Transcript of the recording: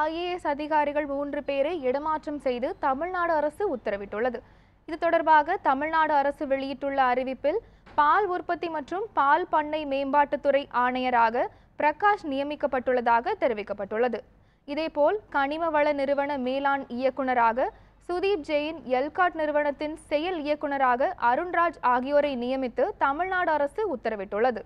IAS அதிகாரிகள் மூன்று பேரை இடமாற்றம் செய்து தமிழ்நாடு அரசு உத்தரவிட்டுள்ளது இது தொடர்பாக தமிழ்நாடு அரசு வெளியிட்டுள்ள அறிவிப்பில் பால் உற்பத்தி மற்றும் பால் பண்ணை மேம்பாட்டுத்துறை ஆணையராக பிரகாஷ் நியமிக்கப்பட்டுள்ளதாக தெரிவிக்கப்பட்டுள்ளது இதேபோல் கனிம வள நிறுவன மேலாண் இயக்குநராக சுதீப் ஜெயின் எல்காட் நிறுவனத்தின் செயல் இயக்குநராக அருண்ராஜ் ஆகியோரை நியமித்து தமிழ்நாடு அரசு உத்தரவிட்டுள்ளது